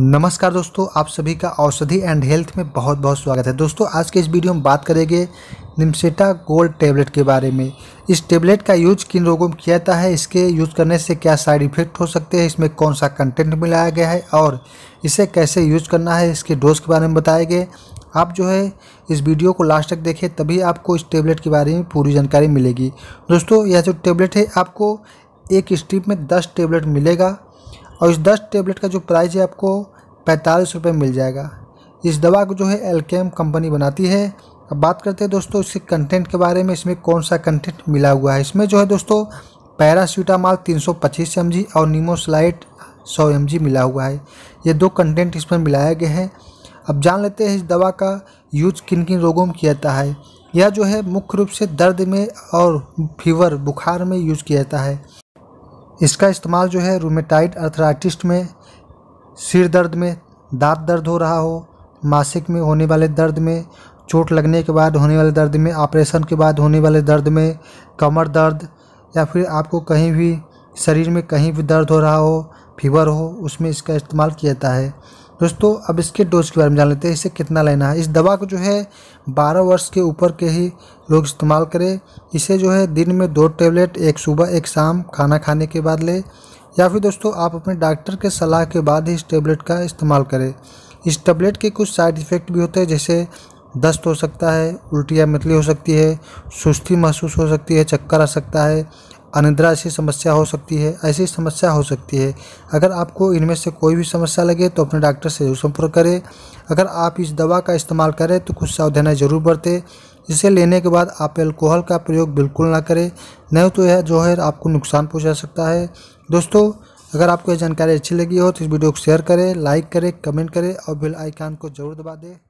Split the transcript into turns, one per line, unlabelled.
नमस्कार दोस्तों आप सभी का औषधि एंड हेल्थ में बहुत बहुत स्वागत है दोस्तों आज के इस वीडियो में बात करेंगे निमसेटा गोल्ड टेबलेट के बारे में इस टेबलेट का यूज किन रोगों में किया जाता है इसके यूज करने से क्या साइड इफेक्ट हो सकते हैं इसमें कौन सा कंटेंट मिलाया गया है और इसे कैसे यूज करना है इसके डोज के बारे में बताएंगे आप जो है इस वीडियो को लास्ट तक देखें तभी आपको इस टेबलेट के बारे में पूरी जानकारी मिलेगी दोस्तों यह जो टेबलेट है आपको एक स्ट्रिप में दस टेबलेट मिलेगा और इस दस टेबलेट का जो प्राइस है आपको पैंतालीस रुपये मिल जाएगा इस दवा को जो है एलकेम कंपनी बनाती है अब बात करते हैं दोस्तों इसके कंटेंट के बारे में इसमें कौन सा कंटेंट मिला हुआ है इसमें जो है दोस्तों पैरासीटामॉल तीन एम जी और सौ एम जी मिला हुआ है ये दो कंटेंट इसमें मिलाया गया है अब जान लेते हैं इस दवा का यूज किन किन रोगों में किया जाता है यह जो है मुख्य रूप से दर्द में और फीवर बुखार में यूज किया जाता है इसका इस्तेमाल जो है रूमेटाइड अर्थराइटिस में सिर दर्द में दाँत दर्द हो रहा हो मासिक में होने वाले दर्द में चोट लगने के बाद होने वाले दर्द में ऑपरेशन के बाद होने वाले दर्द में कमर दर्द या फिर आपको कहीं भी शरीर में कहीं भी दर्द हो रहा हो फीवर हो उसमें इसका इस्तेमाल किया जाता है दोस्तों अब इसके डोज के बारे में जान लेते हैं इसे कितना लेना है इस दवा को जो है बारह वर्ष के ऊपर के ही लोग इस्तेमाल करें इसे जो है दिन में दो टेबलेट एक सुबह एक शाम खाना खाने के बाद लें या फिर दोस्तों आप अपने डॉक्टर के सलाह के बाद ही इस टेबलेट का इस्तेमाल करें इस टेबलेट के कुछ साइड इफ़ेक्ट भी होते हैं जैसे दस्त हो सकता है उल्टियाँ मतली हो सकती है सुस्ती महसूस हो सकती है चक्कर आ सकता है अनिद्रा ऐसी समस्या हो सकती है ऐसी समस्या हो सकती है अगर आपको इनमें से कोई भी समस्या लगे तो अपने डॉक्टर से जरूर संपर्क करें अगर आप इस दवा का इस्तेमाल करें तो कुछ सावधानियाँ जरूर बरतें इसे लेने के बाद आप एल्कोहल का प्रयोग बिल्कुल ना करें नहीं तो यह जो है आपको नुकसान पहुँचा सकता है दोस्तों अगर आपको यह जानकारी अच्छी लगी हो तो इस वीडियो को शेयर करें लाइक करें कमेंट करें और बेल आइकान को जरूर दबा दें